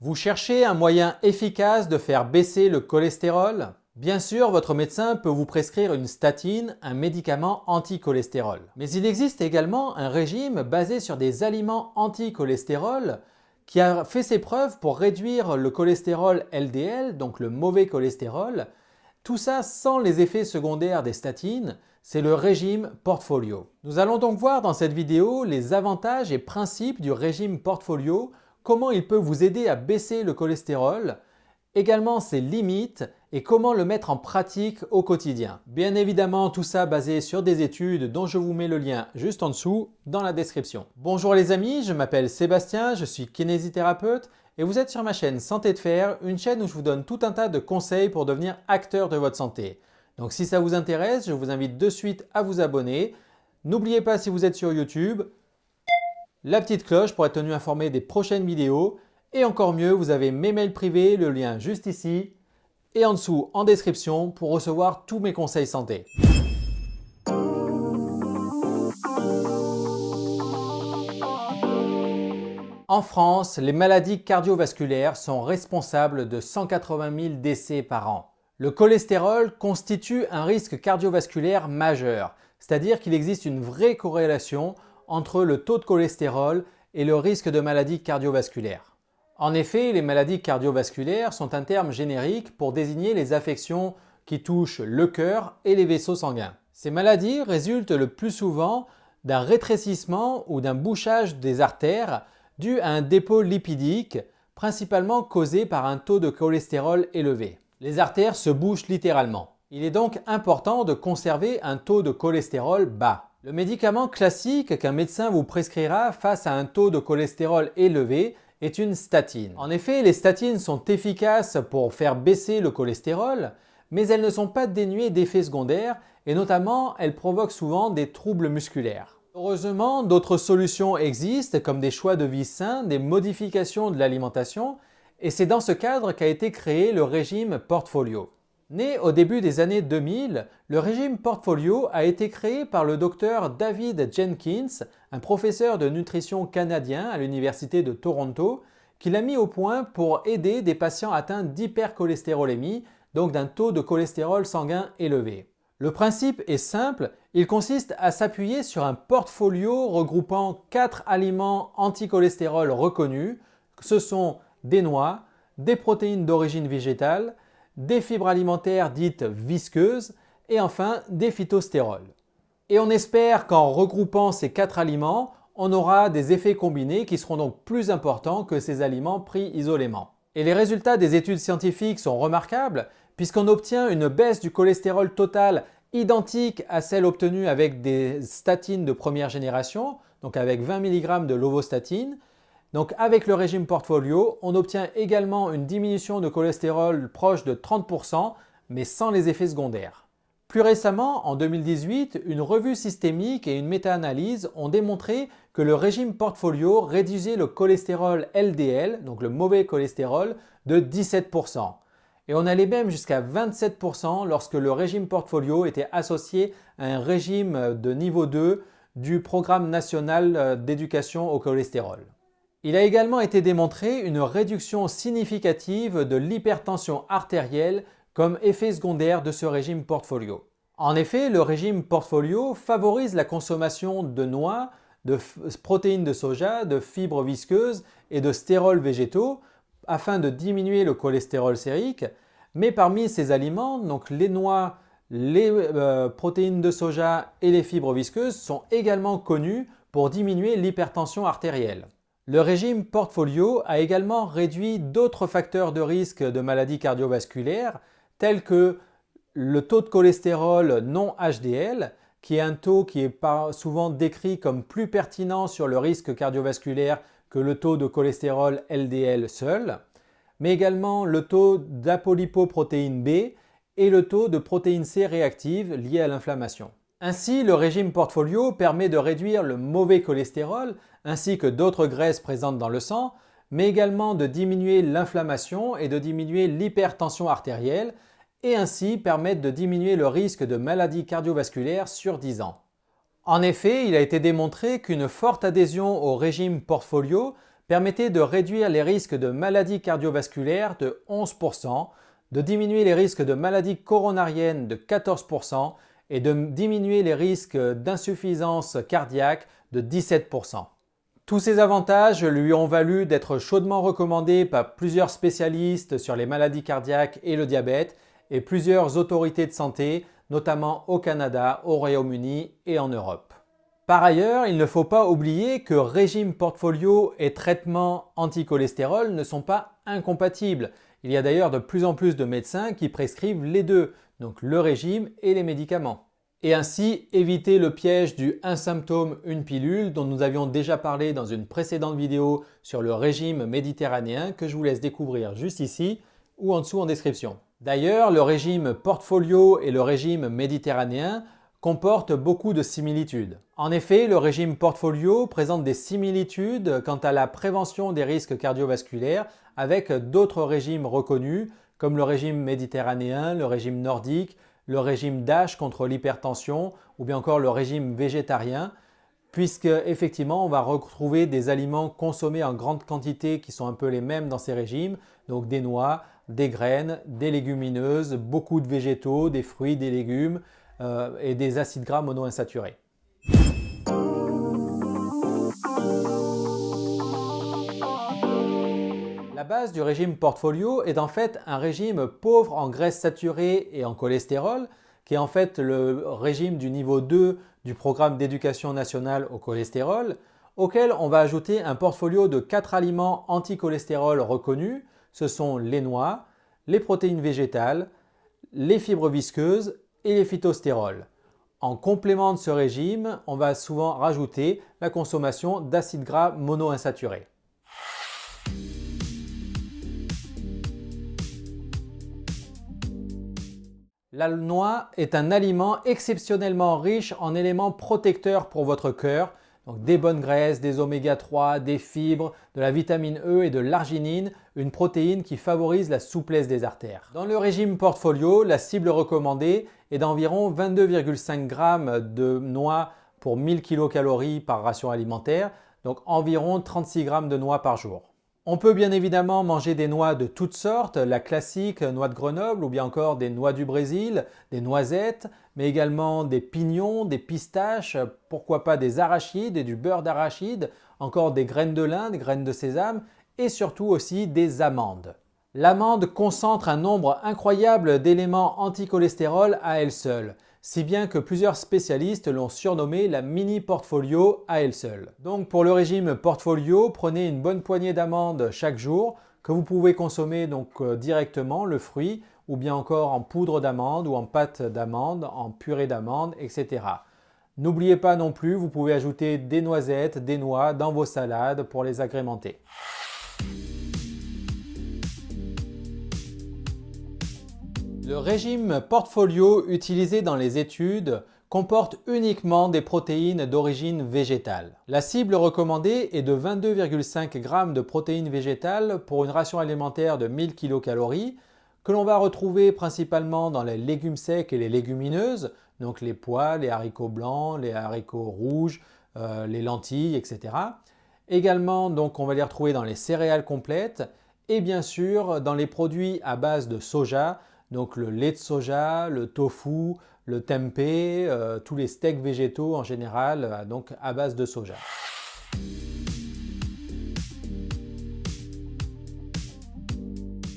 Vous cherchez un moyen efficace de faire baisser le cholestérol Bien sûr, votre médecin peut vous prescrire une statine, un médicament anti-cholestérol. Mais il existe également un régime basé sur des aliments anti-cholestérol qui a fait ses preuves pour réduire le cholestérol LDL, donc le mauvais cholestérol. Tout ça sans les effets secondaires des statines, c'est le régime portfolio. Nous allons donc voir dans cette vidéo les avantages et principes du régime portfolio comment il peut vous aider à baisser le cholestérol, également ses limites et comment le mettre en pratique au quotidien. Bien évidemment, tout ça basé sur des études dont je vous mets le lien juste en dessous dans la description. Bonjour les amis, je m'appelle Sébastien, je suis kinésithérapeute et vous êtes sur ma chaîne Santé de Fer, une chaîne où je vous donne tout un tas de conseils pour devenir acteur de votre santé. Donc si ça vous intéresse, je vous invite de suite à vous abonner. N'oubliez pas si vous êtes sur YouTube, la petite cloche pour être tenu informé des prochaines vidéos. Et encore mieux, vous avez mes mails privés, le lien juste ici et en dessous en description pour recevoir tous mes conseils santé. En France, les maladies cardiovasculaires sont responsables de 180 000 décès par an. Le cholestérol constitue un risque cardiovasculaire majeur, c'est-à-dire qu'il existe une vraie corrélation entre le taux de cholestérol et le risque de maladies cardiovasculaires. En effet, les maladies cardiovasculaires sont un terme générique pour désigner les affections qui touchent le cœur et les vaisseaux sanguins. Ces maladies résultent le plus souvent d'un rétrécissement ou d'un bouchage des artères dû à un dépôt lipidique, principalement causé par un taux de cholestérol élevé. Les artères se bouchent littéralement. Il est donc important de conserver un taux de cholestérol bas. Le médicament classique qu'un médecin vous prescrira face à un taux de cholestérol élevé est une statine. En effet, les statines sont efficaces pour faire baisser le cholestérol, mais elles ne sont pas dénuées d'effets secondaires et notamment elles provoquent souvent des troubles musculaires. Heureusement, d'autres solutions existent comme des choix de vie sains, des modifications de l'alimentation, et c'est dans ce cadre qu'a été créé le régime portfolio. Né au début des années 2000, le régime Portfolio a été créé par le docteur David Jenkins, un professeur de nutrition canadien à l'Université de Toronto, qui a mis au point pour aider des patients atteints d'hypercholestérolémie, donc d'un taux de cholestérol sanguin élevé. Le principe est simple, il consiste à s'appuyer sur un portfolio regroupant 4 aliments anticholestérol reconnus, ce sont des noix, des protéines d'origine végétale, des fibres alimentaires dites visqueuses et enfin des phytostérols. Et on espère qu'en regroupant ces quatre aliments, on aura des effets combinés qui seront donc plus importants que ces aliments pris isolément. Et les résultats des études scientifiques sont remarquables puisqu'on obtient une baisse du cholestérol total identique à celle obtenue avec des statines de première génération, donc avec 20 mg de l'ovostatine, donc avec le régime portfolio, on obtient également une diminution de cholestérol proche de 30%, mais sans les effets secondaires. Plus récemment, en 2018, une revue systémique et une méta-analyse ont démontré que le régime portfolio réduisait le cholestérol LDL, donc le mauvais cholestérol, de 17%. Et on allait même jusqu'à 27% lorsque le régime portfolio était associé à un régime de niveau 2 du Programme national euh, d'éducation au cholestérol. Il a également été démontré une réduction significative de l'hypertension artérielle comme effet secondaire de ce régime portfolio. En effet, le régime portfolio favorise la consommation de noix, de protéines de soja, de fibres visqueuses et de stérols végétaux afin de diminuer le cholestérol sérique. Mais parmi ces aliments, donc les noix, les euh, protéines de soja et les fibres visqueuses sont également connues pour diminuer l'hypertension artérielle. Le régime portfolio a également réduit d'autres facteurs de risque de maladies cardiovasculaires tels que le taux de cholestérol non HDL, qui est un taux qui est souvent décrit comme plus pertinent sur le risque cardiovasculaire que le taux de cholestérol LDL seul, mais également le taux d'apolipoprotéine B et le taux de protéine C réactive liée à l'inflammation. Ainsi, le régime portfolio permet de réduire le mauvais cholestérol ainsi que d'autres graisses présentes dans le sang, mais également de diminuer l'inflammation et de diminuer l'hypertension artérielle, et ainsi permettre de diminuer le risque de maladies cardiovasculaires sur 10 ans. En effet, il a été démontré qu'une forte adhésion au régime portfolio permettait de réduire les risques de maladies cardiovasculaires de 11%, de diminuer les risques de maladies coronariennes de 14%, et de diminuer les risques d'insuffisance cardiaque de 17%. Tous ces avantages lui ont valu d'être chaudement recommandé par plusieurs spécialistes sur les maladies cardiaques et le diabète et plusieurs autorités de santé, notamment au Canada, au Royaume-Uni et en Europe. Par ailleurs, il ne faut pas oublier que régime portfolio et traitement anticholestérol ne sont pas incompatibles. Il y a d'ailleurs de plus en plus de médecins qui prescrivent les deux, donc le régime et les médicaments. Et ainsi éviter le piège du un symptôme, une pilule dont nous avions déjà parlé dans une précédente vidéo sur le régime méditerranéen que je vous laisse découvrir juste ici ou en dessous en description. D'ailleurs, le régime portfolio et le régime méditerranéen comportent beaucoup de similitudes. En effet, le régime portfolio présente des similitudes quant à la prévention des risques cardiovasculaires avec d'autres régimes reconnus comme le régime méditerranéen, le régime nordique, le régime dash contre l'hypertension ou bien encore le régime végétarien, puisque effectivement on va retrouver des aliments consommés en grande quantité qui sont un peu les mêmes dans ces régimes, donc des noix, des graines, des légumineuses, beaucoup de végétaux, des fruits, des légumes euh, et des acides gras monoinsaturés. base du régime portfolio est en fait un régime pauvre en graisses saturées et en cholestérol, qui est en fait le régime du niveau 2 du programme d'éducation nationale au cholestérol, auquel on va ajouter un portfolio de 4 aliments anti-cholestérol reconnus, ce sont les noix, les protéines végétales, les fibres visqueuses et les phytostérols. En complément de ce régime, on va souvent rajouter la consommation d'acides gras monoinsaturés. La noix est un aliment exceptionnellement riche en éléments protecteurs pour votre cœur, donc des bonnes graisses, des oméga 3, des fibres, de la vitamine E et de l'arginine, une protéine qui favorise la souplesse des artères. Dans le régime portfolio, la cible recommandée est d'environ 22,5 g de noix pour 1000 kcal par ration alimentaire, donc environ 36 g de noix par jour. On peut bien évidemment manger des noix de toutes sortes, la classique euh, noix de Grenoble ou bien encore des noix du Brésil, des noisettes, mais également des pignons, des pistaches, euh, pourquoi pas des arachides et du beurre d'arachide, encore des graines de lin, des graines de sésame et surtout aussi des amandes. L'amande concentre un nombre incroyable d'éléments anticholestérol à elle seule si bien que plusieurs spécialistes l'ont surnommée la mini portfolio à elle seule. Donc pour le régime portfolio, prenez une bonne poignée d'amandes chaque jour que vous pouvez consommer donc euh, directement le fruit ou bien encore en poudre d'amande ou en pâte d'amande, en purée d'amande, etc. N'oubliez pas non plus, vous pouvez ajouter des noisettes, des noix dans vos salades pour les agrémenter. Le régime portfolio utilisé dans les études comporte uniquement des protéines d'origine végétale. La cible recommandée est de 22,5 g de protéines végétales pour une ration alimentaire de 1000 kcal que l'on va retrouver principalement dans les légumes secs et les légumineuses, donc les pois, les haricots blancs, les haricots rouges, euh, les lentilles, etc. Également, donc, on va les retrouver dans les céréales complètes et bien sûr dans les produits à base de soja, donc le lait de soja, le tofu, le tempeh, euh, tous les steaks végétaux en général, euh, donc à base de soja.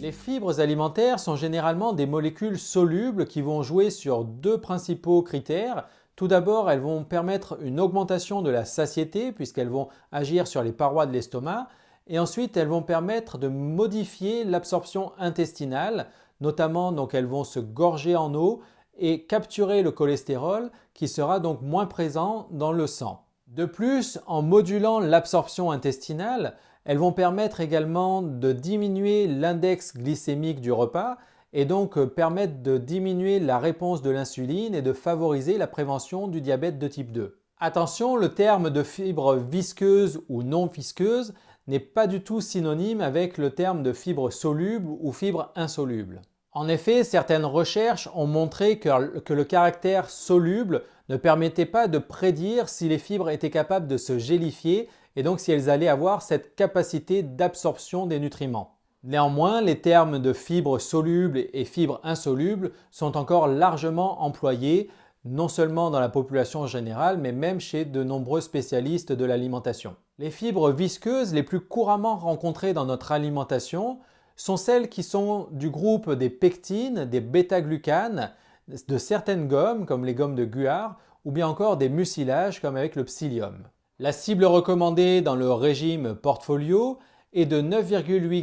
Les fibres alimentaires sont généralement des molécules solubles qui vont jouer sur deux principaux critères. Tout d'abord, elles vont permettre une augmentation de la satiété puisqu'elles vont agir sur les parois de l'estomac. Et ensuite, elles vont permettre de modifier l'absorption intestinale Notamment, donc elles vont se gorger en eau et capturer le cholestérol qui sera donc moins présent dans le sang. De plus, en modulant l'absorption intestinale, elles vont permettre également de diminuer l'index glycémique du repas et donc euh, permettre de diminuer la réponse de l'insuline et de favoriser la prévention du diabète de type 2. Attention, le terme de fibres visqueuses ou non visqueuses, n'est pas du tout synonyme avec le terme de fibre soluble ou fibre insoluble. En effet, certaines recherches ont montré que, que le caractère soluble ne permettait pas de prédire si les fibres étaient capables de se gélifier et donc si elles allaient avoir cette capacité d'absorption des nutriments. Néanmoins, les termes de fibres solubles et fibres insolubles sont encore largement employés non seulement dans la population générale, mais même chez de nombreux spécialistes de l'alimentation. Les fibres visqueuses les plus couramment rencontrées dans notre alimentation sont celles qui sont du groupe des pectines, des bêta-glucanes, de certaines gommes comme les gommes de guar ou bien encore des mucilages comme avec le psyllium. La cible recommandée dans le régime portfolio est de 9,8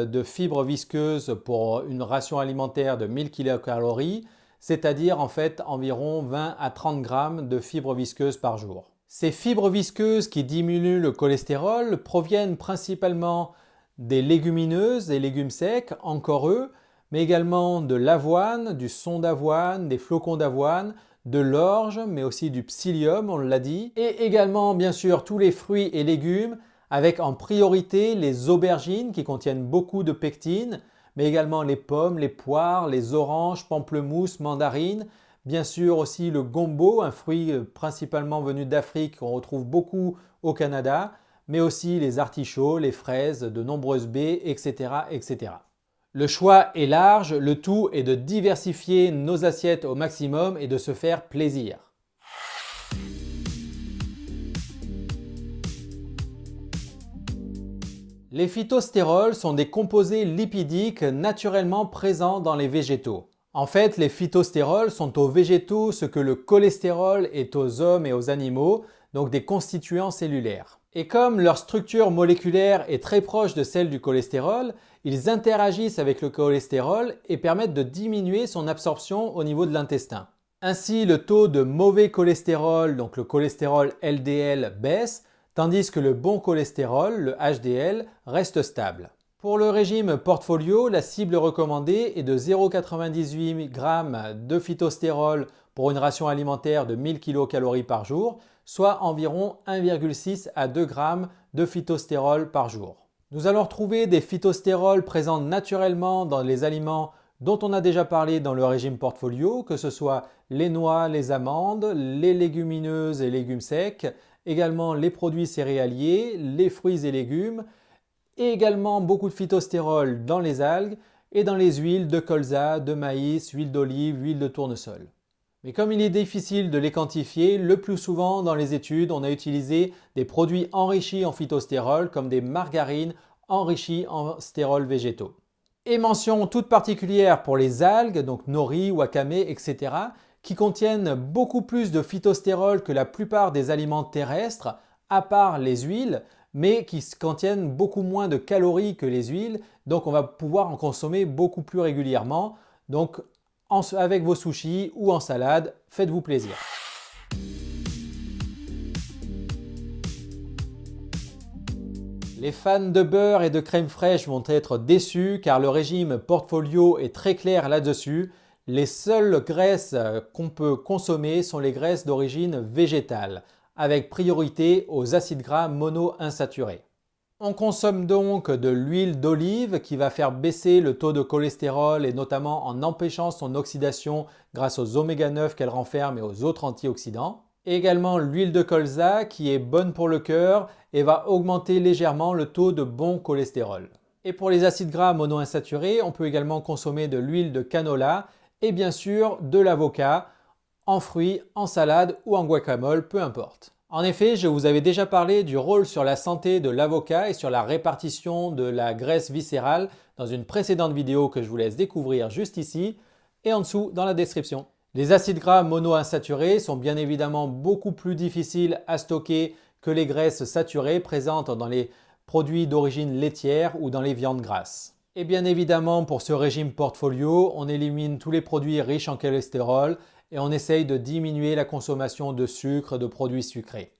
g de fibres visqueuses pour une ration alimentaire de 1000 kcal c'est-à-dire en fait environ 20 à 30 grammes de fibres visqueuses par jour. Ces fibres visqueuses qui diminuent le cholestérol proviennent principalement des légumineuses, des légumes secs, encore eux, mais également de l'avoine, du son d'avoine, des flocons d'avoine, de l'orge, mais aussi du psyllium, on l'a dit, et également bien sûr tous les fruits et légumes, avec en priorité les aubergines qui contiennent beaucoup de pectine, mais également les pommes, les poires, les oranges, pamplemousses, mandarines. Bien sûr aussi le gombo, un fruit euh, principalement venu d'Afrique qu'on retrouve beaucoup au Canada, mais aussi les artichauts, les fraises, de nombreuses baies, etc. etc. Le choix est large, le tout est de diversifier nos assiettes au maximum et de se faire plaisir. Les phytostérols sont des composés lipidiques naturellement présents dans les végétaux. En fait, les phytostérols sont aux végétaux ce que le cholestérol est aux hommes et aux animaux, donc des constituants cellulaires. Et comme leur structure moléculaire est très proche de celle du cholestérol, ils interagissent avec le cholestérol et permettent de diminuer son absorption au niveau de l'intestin. Ainsi, le taux de mauvais cholestérol, donc le cholestérol LDL, baisse, tandis que le bon cholestérol, le HDL, reste stable. Pour le régime portfolio, la cible recommandée est de 0,98 g de phytostérol pour une ration alimentaire de 1000 kcal par jour, soit environ 1,6 à 2 g de phytostérol par jour. Nous allons retrouver des phytostérols présents naturellement dans les aliments dont on a déjà parlé dans le régime portfolio, que ce soit les noix, les amandes, les légumineuses et légumes secs, également les produits céréaliers, les fruits et légumes, et également beaucoup de phytostérol dans les algues et dans les huiles de colza, de maïs, huile d'olive, huile de tournesol. Mais comme il est difficile de les quantifier, le plus souvent dans les études, on a utilisé des produits enrichis en phytostérols comme des margarines enrichies en stérols végétaux. Et mention toute particulière pour les algues, donc nori, wakame, etc., qui contiennent beaucoup plus de phytostérol que la plupart des aliments terrestres, à part les huiles, mais qui contiennent beaucoup moins de calories que les huiles, donc on va pouvoir en consommer beaucoup plus régulièrement. Donc avec vos sushis ou en salade, faites-vous plaisir. Les fans de beurre et de crème fraîche vont être déçus car le régime portfolio est très clair là-dessus. Les seules graisses euh, qu'on peut consommer sont les graisses d'origine végétale, avec priorité aux acides gras monoinsaturés. On consomme donc de l'huile d'olive qui va faire baisser le taux de cholestérol et notamment en empêchant son oxydation grâce aux oméga 9 qu'elle renferme et aux autres antioxydants. également l'huile de colza qui est bonne pour le cœur et va augmenter légèrement le taux de bon cholestérol. Et pour les acides gras monoinsaturés, on peut également consommer de l'huile de canola et bien sûr de l'avocat en fruits, en salade ou en guacamole, peu importe. En effet, je vous avais déjà parlé du rôle sur la santé de l'avocat et sur la répartition de la graisse viscérale dans une précédente vidéo que je vous laisse découvrir juste ici et en dessous dans la description. Les acides gras monoinsaturés sont bien évidemment beaucoup plus difficiles à stocker que les graisses saturées présentes dans les produits d'origine laitière ou dans les viandes grasses. Et bien évidemment, pour ce régime portfolio, on élimine tous les produits riches en cholestérol et on essaye de diminuer la consommation de sucre et de produits sucrés.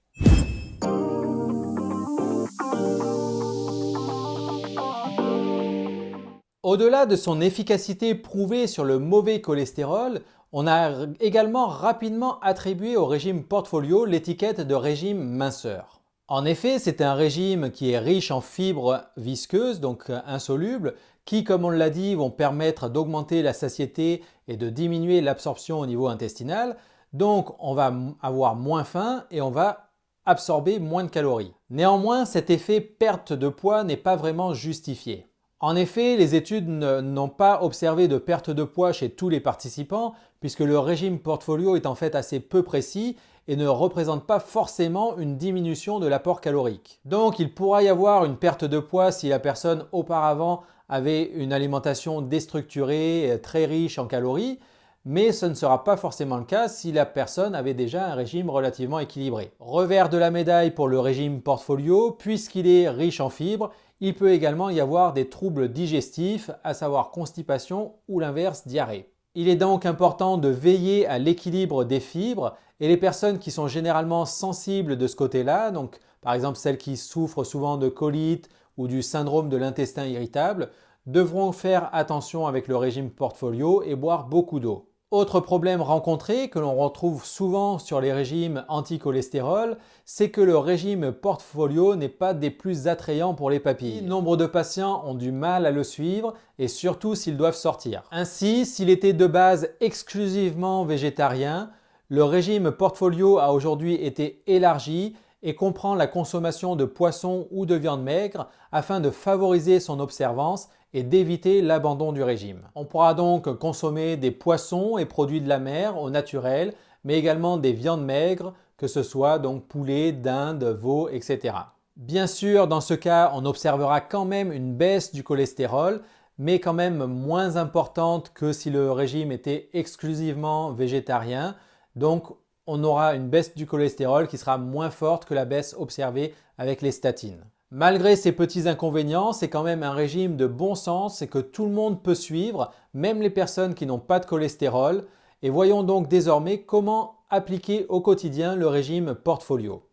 Au-delà de son efficacité prouvée sur le mauvais cholestérol, on a également rapidement attribué au régime portfolio l'étiquette de régime minceur. En effet, c'est un régime qui est riche en fibres visqueuses, donc euh, insolubles, qui, comme on l'a dit, vont permettre d'augmenter la satiété et de diminuer l'absorption au niveau intestinal. Donc on va avoir moins faim et on va absorber moins de calories. Néanmoins, cet effet perte de poids n'est pas vraiment justifié. En effet, les études n'ont pas observé de perte de poids chez tous les participants, puisque le régime portfolio est en fait assez peu précis et ne représente pas forcément une diminution de l'apport calorique. Donc il pourra y avoir une perte de poids si la personne auparavant avait une alimentation déstructurée, euh, très riche en calories, mais ce ne sera pas forcément le cas si la personne avait déjà un régime relativement équilibré. Revers de la médaille pour le régime portfolio, puisqu'il est riche en fibres, il peut également y avoir des troubles digestifs, à savoir constipation ou l'inverse diarrhée. Il est donc important de veiller à l'équilibre des fibres et les personnes qui sont généralement sensibles de ce côté-là, donc par exemple celles qui souffrent souvent de colite ou du syndrome de l'intestin irritable, devront faire attention avec le régime portfolio et boire beaucoup d'eau. Autre problème rencontré que l'on retrouve souvent sur les régimes anti-cholestérol, c'est que le régime portfolio n'est pas des plus attrayants pour les papilles. Nombre de patients ont du mal à le suivre et surtout s'ils doivent sortir. Ainsi, s'il était de base exclusivement végétarien, le régime portfolio a aujourd'hui été élargi et comprend la consommation de poissons ou de viande maigre afin de favoriser son observance et d'éviter l'abandon du régime. On pourra donc consommer des poissons et produits de la mer au naturel, mais également des viandes maigres, que ce soit donc poulet, dinde, veau, etc. Bien sûr, dans ce cas, on observera quand même une baisse du cholestérol, mais quand même moins importante que si le régime était exclusivement végétarien. Donc on aura une baisse du cholestérol qui sera moins forte que la baisse observée avec les statines. Malgré ces petits inconvénients, c'est quand même un régime de bon sens et que tout le monde peut suivre, même les personnes qui n'ont pas de cholestérol. Et voyons donc désormais comment appliquer au quotidien le régime portfolio.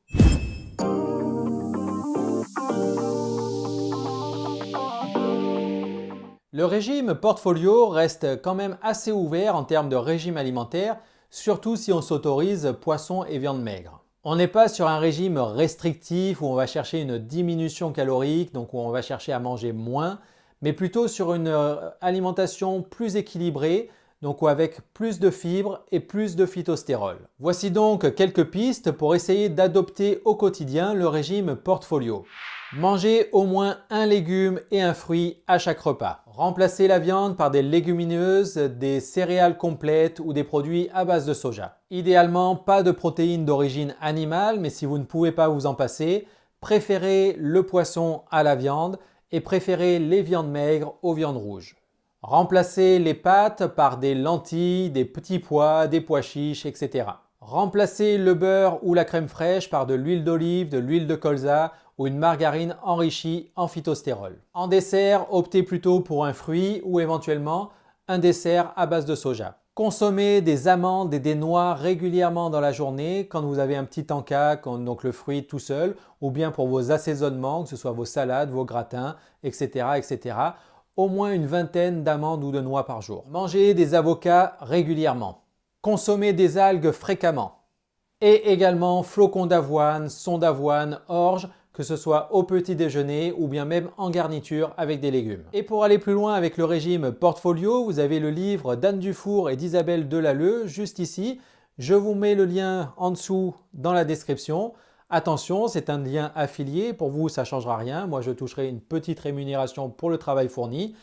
Le régime portfolio reste quand même assez ouvert en termes de régime alimentaire, surtout si on s'autorise poisson et viande maigre. On n'est pas sur un régime restrictif où on va chercher une diminution calorique, donc où on va chercher à manger moins, mais plutôt sur une euh, alimentation plus équilibrée, donc avec plus de fibres et plus de phytostérol. Voici donc quelques pistes pour essayer d'adopter au quotidien le régime portfolio. Mangez au moins un légume et un fruit à chaque repas. Remplacez la viande par des légumineuses, des céréales complètes ou des produits à base de soja. Idéalement, pas de protéines d'origine animale, mais si vous ne pouvez pas vous en passer, préférez le poisson à la viande et préférez les viandes maigres aux viandes rouges. Remplacez les pâtes par des lentilles, des petits pois, des pois chiches, etc. Remplacez le beurre ou la crème fraîche par de l'huile d'olive, de l'huile de colza ou une margarine enrichie en phytostérol. En dessert, optez plutôt pour un fruit ou éventuellement un dessert à base de soja. Consommez des amandes et des noix régulièrement dans la journée quand vous avez un petit tanka, donc le fruit tout seul, ou bien pour vos assaisonnements, que ce soit vos salades, vos gratins, etc. etc. Au moins une vingtaine d'amandes ou de noix par jour. Mangez des avocats régulièrement. Consommez des algues fréquemment. Et également flocons d'avoine, son d'avoine, orge que ce soit au petit déjeuner ou bien même en garniture avec des légumes. Et pour aller plus loin avec le régime portfolio, vous avez le livre d'Anne Dufour et d'Isabelle Delalleux juste ici. Je vous mets le lien en dessous dans la description. Attention, c'est un lien affilié, pour vous ça ne changera rien, moi je toucherai une petite rémunération pour le travail fourni.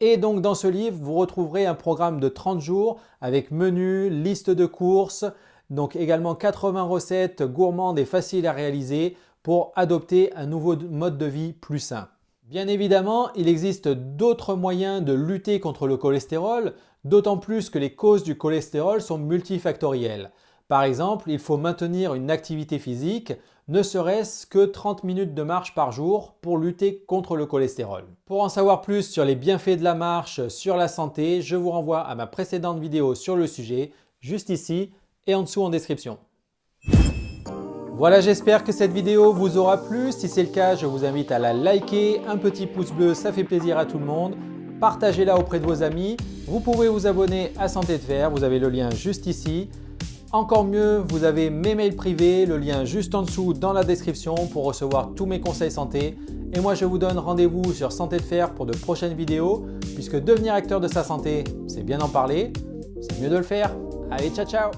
Et donc dans ce livre, vous retrouverez un programme de 30 jours avec menu, liste de courses, donc également 80 recettes gourmandes et faciles à réaliser, pour adopter un nouveau mode de vie plus sain. Bien évidemment, il existe d'autres moyens de lutter contre le cholestérol, d'autant plus que les causes du cholestérol sont multifactorielles. Par exemple, il faut maintenir une activité physique, ne serait-ce que 30 minutes de marche par jour pour lutter contre le cholestérol. Pour en savoir plus sur les bienfaits de la marche, sur la santé, je vous renvoie à ma précédente vidéo sur le sujet, juste ici et en dessous en description. Voilà, j'espère que cette vidéo vous aura plu. Si c'est le cas, je vous invite à la liker. Un petit pouce bleu, ça fait plaisir à tout le monde. Partagez-la auprès de vos amis. Vous pouvez vous abonner à Santé de Fer. Vous avez le lien juste ici. Encore mieux, vous avez mes mails privés, le lien juste en dessous dans la description pour recevoir tous mes conseils santé. Et moi, je vous donne rendez-vous sur Santé de Fer pour de prochaines vidéos, puisque devenir acteur de sa santé, c'est bien en parler, c'est mieux de le faire. Allez, ciao ciao